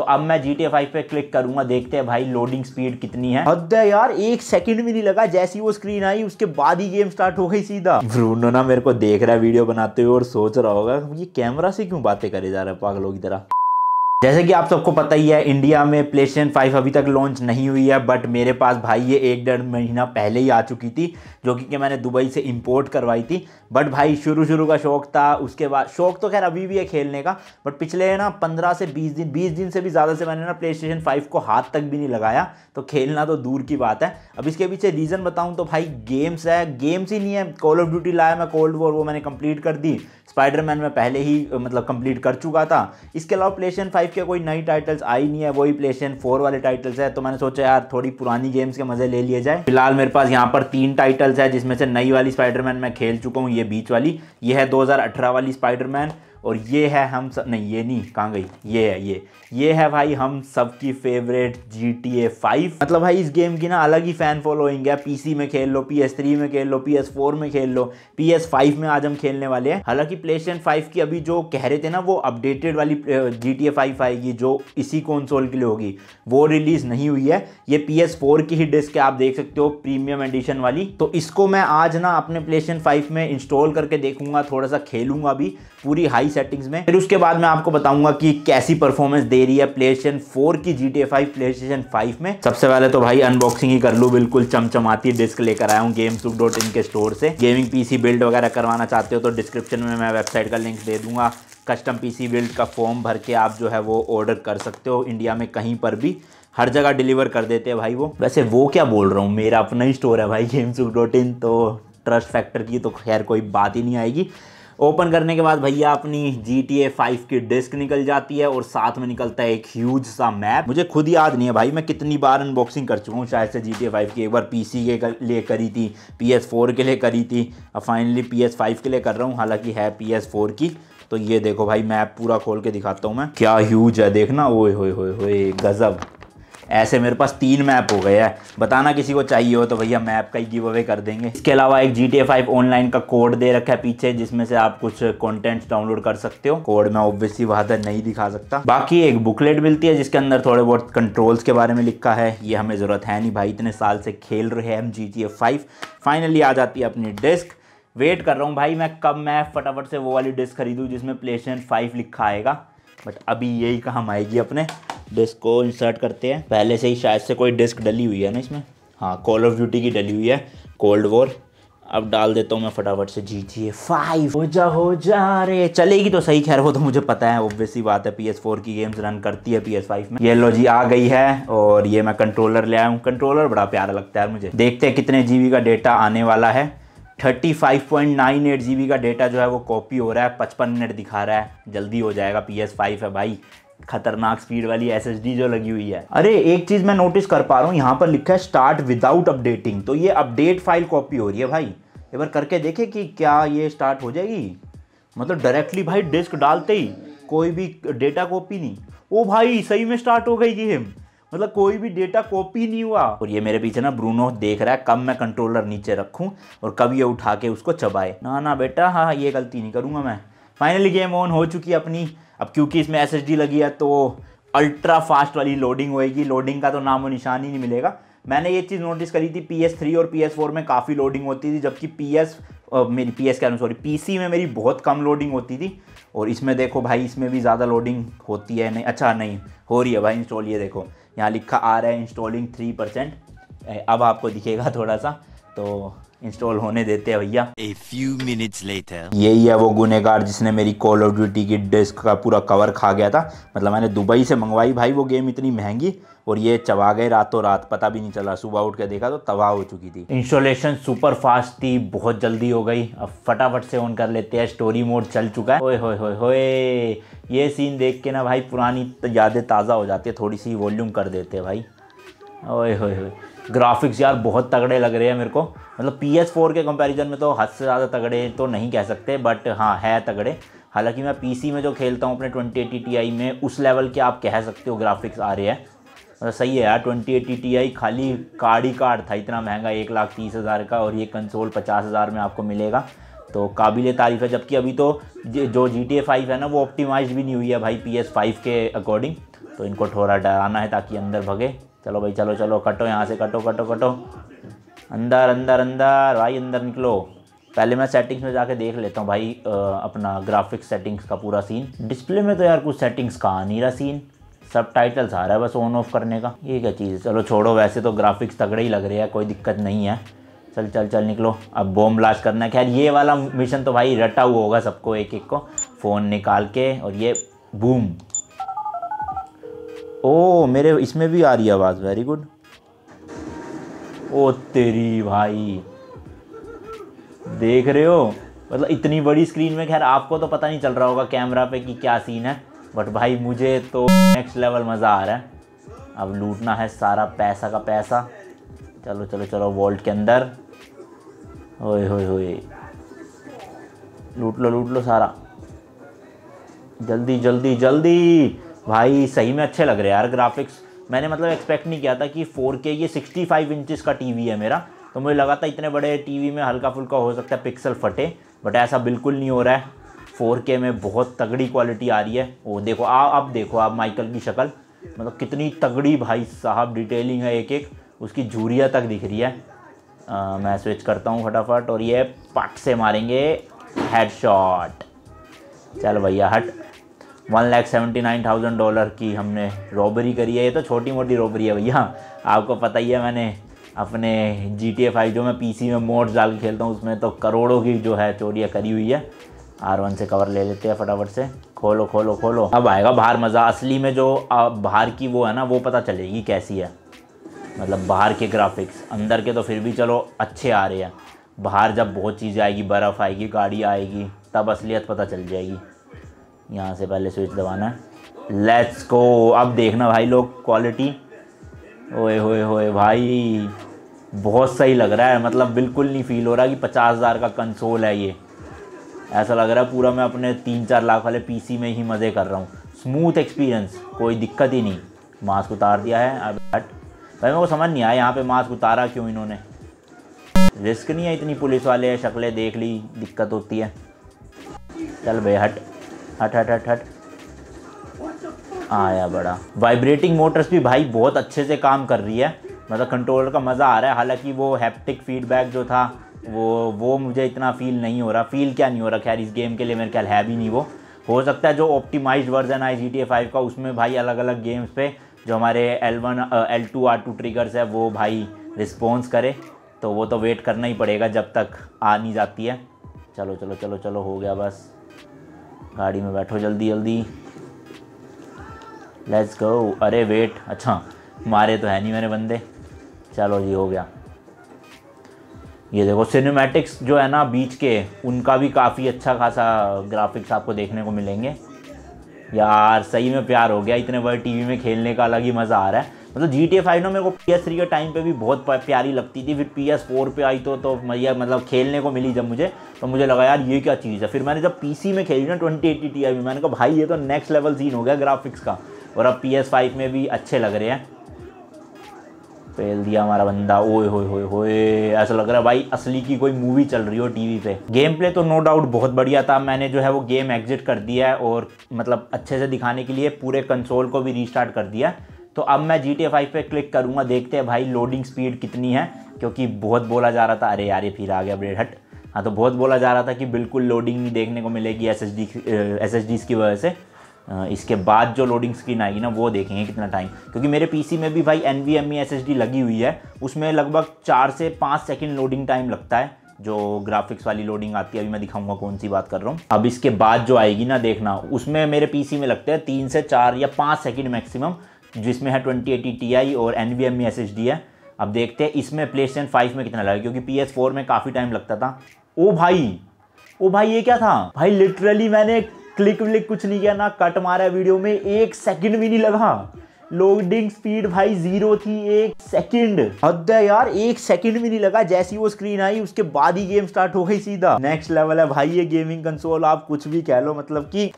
तो अब मैं जी टी फाइव पे क्लिक करूंगा देखते हैं भाई लोडिंग स्पीड कितनी है हद यार एक सेकंड भी नहीं लगा जैसी वो स्क्रीन आई उसके बाद ही गेम स्टार्ट हो गई सीधा ब्रूनो ना मेरे को देख रहा है वीडियो बनाते हुए और सोच रहा होगा ये कैमरा से क्यों बातें करे जा रहा है पागलों की तरह जैसे कि आप सबको पता ही है इंडिया में प्ले स्टेशन फाइव अभी तक लॉन्च नहीं हुई है बट मेरे पास भाई ये एक डेढ़ महीना पहले ही आ चुकी थी जो कि, कि मैंने दुबई से इंपोर्ट करवाई थी बट भाई शुरू शुरू का शौक था उसके बाद शौक तो खैर अभी भी है खेलने का बट पिछले ना पंद्रह से बीस दिन बीस दिन से भी ज़्यादा से मैंने ना प्ले स्टेशन फाइव को हाथ तक भी नहीं लगाया तो खेलना तो दूर की बात है अब इसके पीछे रीज़न बताऊँ तो भाई गेम्स है गेम्स ही नहीं है कॉल ऑफ ड्यूटी लाया मैं कोल्ड वॉर वो मैंने कम्प्लीट कर दी स्पाइडरमैन में पहले ही मतलब कंप्लीट कर चुका था इसके अलावा प्लेशन फाइव के कोई नई टाइटल्स आई नहीं है वही प्लेशन फोर वाले टाइटल्स है तो मैंने सोचा यार थोड़ी पुरानी गेम्स के मजे ले लिए जाए फिलहाल मेरे पास यहाँ पर तीन टाइटल्स है जिसमें से नई वाली स्पाइडरमैन मैं खेल चुका हूँ ये बीच वाली ये है दो वाली स्पाइडरमैन और ये है हम सब नहीं ये नहीं कहाँ गई ये है ये ये है भाई हम सबकी favourite G T A five मतलब भाई इस गेम की ना अलग ही फ़ैन फॉलोइंग है पीसी में खेल लो पी एस थ्री में खेल लो पी एस फोर में खेल लो पी एस फाइव में आज हम खेलने वाले हैं हालांकि प्ले स्टेशन फाइव की अभी जो कह रहे थे ना वो अपडेटेड वाली जी टी ए फाइव आएगी जो इसी कॉन्सोल के लिए होगी वो रिलीज़ नहीं हुई है ये पी एस फोर की ही डिस्क है आप देख सकते हो प्रीमियम एडिशन वाली तो इसको मैं आज ना अपने प्ले स्टेशन फाइव में इंस्टॉल करके देखूंगा थोड़ा सा खेलूंगा अभी पूरी हाई सेटिंग्स में फिर उसके बाद मैं आपको बताऊंगा कि कैसी परफॉर्मेंस दे रही है प्ले स्टेशन फोर की G T five PlayStation five में सबसे पहले तो भाई अनबॉक्सिंग ही कर लू बिल्कुल चमचमाती डिस्क लेकर आया हूँ गेम सुख डॉट इन के स्टोर से गेमिंग पीसी बिल्ड वगैरह करवाना चाहते हो तो डिस्क्रिप्शन में मैं वेबसाइट का लिंक दे दूंगा कस्टम पीसी बिल्ड का फॉर्म भर के आप जो है वो ऑर्डर कर सकते हो इंडिया में कहीं पर भी हर जगह डिलीवर कर देते हैं भाई वो वैसे वो क्या बोल रहा हूँ मेरा अपना ही स्टोर है भाई गेम्स डॉट इन तो ट्रस्ट फैक्टर की तो खैर कोई बात ही नहीं आएगी ओपन करने के बाद भैया अपनी जी टी ए फाइव की डिस्क निकल जाती है और साथ में निकलता है एक ह्यूज सा मैप मुझे खुद याद नहीं है भाई मैं कितनी बार अनबॉक्सिंग कर चुका हूँ शायद से जी टी ए फाइव की एक बार पी सी के लिए करी थी पी एस फोर के लिए करी थी अब फाइनली पी एस फाइव के लिए कर रहा हूँ हालांकि है पी एस फोर की तो ये देखो भाई मैप पूरा खोल के दिखाता हूँ मैं क्या ह्यूज है देखना ओ हो गज़ब ऐसे मेरे पास तीन मैप हो गया है बताना किसी को चाहिए हो तो भैया मैप का ही गिव अवे कर देंगे इसके अलावा एक जी टी फाइव ऑनलाइन का कोड दे रखा है पीछे जिसमें से आप कुछ कॉन्टेंट डाउनलोड कर सकते हो कोड मैं ऑब्वियसली वहां तक नहीं दिखा सकता बाकी एक बुकलेट मिलती है जिसके अंदर थोड़े बहुत कंट्रोल्स के बारे में लिखा है ये हमें ज़रूरत है नहीं भाई इतने साल से खेल रहे हैं हम जी टी फाइनली आ जाती है अपनी डेस्क वेट कर रहा हूँ भाई मैं कब मैं फटाफट से वो वाली डिस्क खरीदूँ जिसमें प्ले स्टेशन फाइव लिखा आएगा बट अभी यही काम आएगी अपने डिस्क को इंसर्ट करते हैं पहले से ही शायद से कोई डिस्क डली हुई है ना इसमें हाँ कॉल ऑफ ड्यूटी की डली हुई है कोल्ड वॉर अब डाल देता हूँ मैं फटाफट से जी जी फाइव हो जा हो जा रे चलेगी तो सही खैर वो तो मुझे पता है ऑब्वियसली बात है पी एस फोर की गेम्स रन करती है पी एस फाइव में ये लो जी आ गई है और ये मैं कंट्रोलर ले आया हूँ कंट्रोलर बड़ा प्यारा लगता है मुझे देखते हैं कितने जी का डेटा आने वाला है thirty five point nine eight G का डेटा जो है वो कॉपी हो रहा है पचपन मिनट दिखा रहा है जल्दी हो जाएगा पी एस फाइव है भाई खतरनाक स्पीड वाली एस जो लगी हुई है अरे एक चीज मैं नोटिस कर पा रहा हूँ यहाँ पर लिखा है स्टार्ट विदाउट अपडेटिंग तो ये अपडेट फाइल कॉपी हो रही है भाई एक बार करके देखे कि क्या ये स्टार्ट हो जाएगी मतलब डायरेक्टली भाई डिस्क डालते ही कोई भी डेटा कॉपी नहीं ओ भाई सही में स्टार्ट हो गई गेम मतलब कोई भी डेटा कॉपी नहीं हुआ और ये मेरे पीछे ना ब्रूनो देख रहा है कब मैं कंट्रोलर नीचे रखूं और कब ये उठा के उसको चबाए ना ना बेटा हाँ, हाँ ये गलती नहीं करूँगा मैं फाइनली गेम ऑन हो चुकी है अपनी अब क्योंकि इसमें एस लगी है तो अल्ट्रा फास्ट वाली लोडिंग होएगी लोडिंग का तो नाम और निशान ही नहीं मिलेगा मैंने ये चीज़ नोटिस करी थी पी एस थ्री और पी एस फोर में काफ़ी लोडिंग होती थी जबकि पी एस मेरी पी एस क्या सॉरी पी सी में मेरी बहुत कम लोडिंग होती थी और इसमें देखो भाई इसमें भी ज़्यादा लोडिंग होती है नहीं अच्छा नहीं हो रही है भाई इंस्टॉल ये देखो यहाँ लिखा आ रहा है इंस्टॉलिंग थ्री परसेंट अब आपको दिखेगा थोड़ा सा तो इंस्टॉल होने देते हैं भैया ए फ्यू मिनट्स लेटर यही है वो गुनेगार जिसने मेरी कॉल ऑफ ड्यूटी की डिस्क का पूरा कवर खा गया था मतलब मैंने दुबई से मंगवाई भाई वो गेम इतनी महंगी और ये चबा गए रातों रात पता भी नहीं चला सुबह उठ के देखा तो तबाह हो चुकी थी इंस्टॉलेशन सुपर फास्ट थी बहुत जल्दी हो गई अब फटाफट से ऑन कर लेते हैं स्टोरी मोड चल चुका है ओए होए होए होए ये सीन देख के ना भाई पुरानी यादें ताज़ा हो जाती है थोड़ी सी वॉल्यूम कर देते हैं भाई ओए होए होए ग्राफिक्स यार बहुत तगड़े लग रहे हैं मेरे को मतलब पी एस फोर के कंपेरिजन में तो हद से ज़्यादा तगड़े तो नहीं कह सकते बट हाँ है तगड़े हालांकि मैं पीसी में जो खेलता हूँ अपने ट्वेंटी एटी टी आई में उस लेवल के आप कह सकते हो ग्राफिक्स आ रहे हैं मतलब सही है यार ट्वेंटी एटी टी आई खाली कार्ड ही कार्ड था इतना महंगा एक लाख तीस हज़ार का और ये कंसोल पचास हज़ार में आपको मिलेगा तो काबिल तारीफ़ है जबकि अभी तो जो जी टी ए फाइव है ना वो ऑप्टिमाइज भी नहीं हुई है भाई पी एस फाइव के अकॉर्डिंग तो इनको थोड़ा डराना है ताकि अंदर भगे चलो भाई चलो चलो कटो यहाँ से कटो कटो कटो अंदर अंदर अंदर भाई अंदर निकलो पहले मैं सेटिंग्स में जाके देख लेता हूँ भाई आ, अपना ग्राफिक्स सेटिंग्स का पूरा सीन डिस्प्ले में तो यार कुछ सेटिंग्स का आ नहीं रहा सीन सब टाइटल्स आ रहा है बस ऑन ऑफ करने का ये क्या चीज़ है चलो छोड़ो वैसे तो ग्राफिक्स तगड़े ही लग रहे हैं कोई दिक्कत नहीं है चल चल चल निकलो अब बॉम ब्लास्ट करना है खैर ये वाला मिशन तो भाई रटा हुआ होगा सबको एक एक को फ़ोन निकाल के और ये बूम ओ मेरे इसमें भी आ रही आवाज़ वेरी गुड ओ तेरी भाई देख रहे हो मतलब इतनी बड़ी स्क्रीन में खैर आपको तो पता नहीं चल रहा होगा कैमरा पे कि क्या सीन है बट भाई मुझे तो नेक्स्ट लेवल मज़ा आ रहा है अब लूटना है सारा पैसा का पैसा चलो चलो चलो वॉल्ट के अंदर ओए होए होए लूट लो लूट लो सारा जल्दी जल्दी जल्दी भाई सही में अच्छे लग रहे हैं यार ग्राफिक्स मैंने मतलब एक्सपेक्ट नहीं किया था कि 4K ये 65 फाइव का टीवी है मेरा तो मुझे लगा था इतने बड़े टीवी में हल्का फुल्का हो सकता है पिक्सल फटे बट ऐसा बिल्कुल नहीं हो रहा है 4K में बहुत तगड़ी क्वालिटी आ रही है वो देखो आ, अब देखो आप माइकल की शक्ल मतलब कितनी तगड़ी भाई साहब डिटेलिंग है एक एक उसकी झूरिया तक दिख रही है आ, मैं स्विच करता हूँ फटाफट और ये पट से मारेंगे हेडशॉट चल भैया हट one lakh seventy nine thousand dollar की हमने रॉबरी करी है ये तो छोटी मोटी रॉबरी है भैया आपको पता ही है मैंने अपने जी टी ए फाइव जो मैं पी सी में मोड्स डाल के खेलता हूँ उसमें तो करोड़ों की जो है चोरियाँ करी हुई है आर वन से कवर ले लेते हैं फटाफट से खोलो खोलो खोलो अब आएगा बाहर मज़ा असली में जो बाहर की वो है ना वो पता चलेगी कैसी है मतलब बाहर के ग्राफिक्स अंदर के तो फिर भी चलो अच्छे आ रहे हैं बाहर जब बहुत चीज़ें आएगी बर्फ़ आएगी गाड़ी आएगी तब असलियत पता चल जाएगी यहाँ से पहले स्विच दबाना है लेट्स को अब देखना भाई लोग क्वालिटी ओए होए होए भाई बहुत सही लग रहा है मतलब बिल्कुल नहीं फील हो रहा कि पचास हज़ार का कंसोल है ये ऐसा लग रहा है पूरा मैं अपने तीन चार लाख वाले पीसी में ही मज़े कर रहा हूँ स्मूथ एक्सपीरियंस कोई दिक्कत ही नहीं मास्क उतार दिया है अब हट भाई मेरे को समझ नहीं आया यहाँ पे मास्क उतारा क्यों इन्होंने रिस्क नहीं है इतनी पुलिस वाले शक्लें देख ली दिक्कत होती है चल भाई हट हट हट हट हट आया बड़ा वाइब्रेटिंग मोटर्स भी भाई बहुत अच्छे से काम कर रही है मतलब कंट्रोलर का मज़ा आ रहा है हालांकि वो हैप्टिक फीडबैक जो था वो वो मुझे इतना फील नहीं हो रहा फील क्या नहीं हो रहा खैर इस गेम के लिए मेरे ख्याल है भी नहीं वो हो सकता है जो ऑप्टिमाइज्ड वर्जन है जी टी फाइव का उसमें भाई अलग अलग गेम्स पे जो हमारे L one L two R two triggers है वो भाई रिस्पॉन्स करे तो वो तो वेट करना ही पड़ेगा जब तक आ नहीं जाती है चलो चलो चलो चलो हो गया बस गाड़ी में बैठो जल्दी जल्दी लेट्स गो अरे वेट अच्छा मारे तो है नहीं मेरे बंदे चलो जी हो गया ये देखो सिनेमैटिक्स जो है ना बीच के उनका भी काफ़ी अच्छा खासा ग्राफिक्स आपको देखने को मिलेंगे यार सही में प्यार हो गया इतने बड़े टीवी में खेलने का अलग ही मज़ा आ रहा है मतलब जी टी फाइव ना मेरे को पी एस थ्री के टाइम पे भी बहुत प्यारी लगती थी फिर पी एस फोर पर आई तो तो मैं मतलब खेलने को मिली जब मुझे तो मुझे लगा यार ये क्या चीज़ है फिर मैंने जब पी सी में खेली ना ट्वेंटी एट्टी टी आई मैंने कहा भाई ये तो नेक्स्ट लेवल सीन हो गया ग्राफिक्स का और अब पी एस फाइव में भी अच्छे लग रहे हैं फेल दिया हमारा बंदा ओए होए होए होए ऐसा लग रहा है भाई असली की कोई मूवी चल रही हो टीवी पे गेम प्ले तो नो डाउट बहुत बढ़िया था मैंने जो है वो गेम एग्जिट कर दिया है और मतलब अच्छे से दिखाने के लिए पूरे कंसोल को भी रीस्टार्ट कर दिया है तो अब मैं जी टी फाइव पर क्लिक करूँगा देखते हैं भाई लोडिंग स्पीड कितनी है क्योंकि बहुत बोला जा रहा था अरे यार ये फिर आ गया अपडेट हट हाँ तो बहुत बोला जा रहा था कि बिल्कुल लोडिंग नहीं देखने को मिलेगी एस एस डी एस की वजह से इसके बाद जो लोडिंग स्क्रीन आएगी ना वो देखेंगे कितना टाइम क्योंकि मेरे पीसी में भी भाई N V M E S D लगी हुई है उसमें लगभग चार से पाँच सेकेंड लोडिंग टाइम लगता है जो ग्राफिक्स वाली लोडिंग आती है अभी मैं दिखाऊंगा कौन सी बात कर रहा हूँ अब इसके बाद जो आएगी ना देखना उसमें मेरे पीसी में लगते हैं तीन से चार या पाँच सेकंड मैक्सिमम जिसमें है ट्वेंटी एटी टी आई और N V M S H D है अब देखते हैं इसमें प्ले स्टेशन फाइव में कितना लगा क्योंकि पी एस फोर में काफ़ी टाइम लगता था ओ भाई ओ भाई ये क्या था भाई लिटरली मैंने क्लिक व्लिक कुछ नहीं किया ना कट मारा वीडियो में एक सेकंड भी नहीं लगा लोडिंग स्पीड भाई जीरो थी एक सेकंड हद है यार एक सेकंड भी नहीं लगा जैसी वो स्क्रीन आई उसके बाद ही गेम स्टार्ट हो गई सीधा नेक्स्ट लेवल है भाई ये गेमिंग कंसोल आप कुछ भी कह लो मतलब कि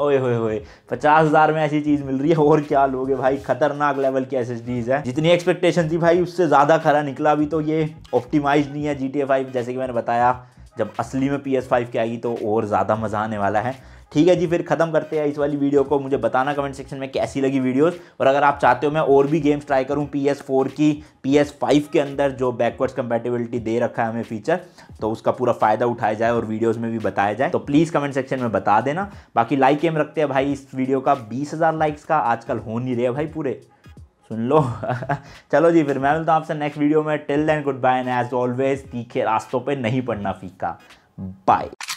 ओए होए होए पचास हज़ार में ऐसी चीज़ मिल रही है और क्या लोगे भाई खतरनाक लेवल की एस है जितनी एक्सपेक्टेशन थी भाई उससे ज़्यादा खरा निकला भी तो ये ऑप्टिमाइज नहीं है जी टी जैसे कि मैंने बताया जब असली में पी एस फाइव की आएगी तो और ज़्यादा मज़ा आने वाला है ठीक है जी फिर ख़त्म करते हैं इस वाली वीडियो को मुझे बताना कमेंट सेक्शन में कैसी लगी वीडियोस और अगर आप चाहते हो मैं और भी गेम्स ट्राई करूं पी एस फोर की पी एस फाइव के अंदर जो बैकवर्ड्स कंपेटिबिलिटी दे रखा है हमें फीचर तो उसका पूरा फ़ायदा उठाया जाए और वीडियोज़ में भी बताया जाए तो प्लीज़ कमेंट सेक्शन में बता देना बाकी लाइक एम रखते हैं भाई इस वीडियो का बीस लाइक्स का आजकल हो नहीं रहे भाई पूरे सुन लो चलो जी फिर मैं मिलता हूँ आपसे नेक्स्ट वीडियो में till then good bye and as always तीखे रास्तों पे नहीं पड़ना फीका बाय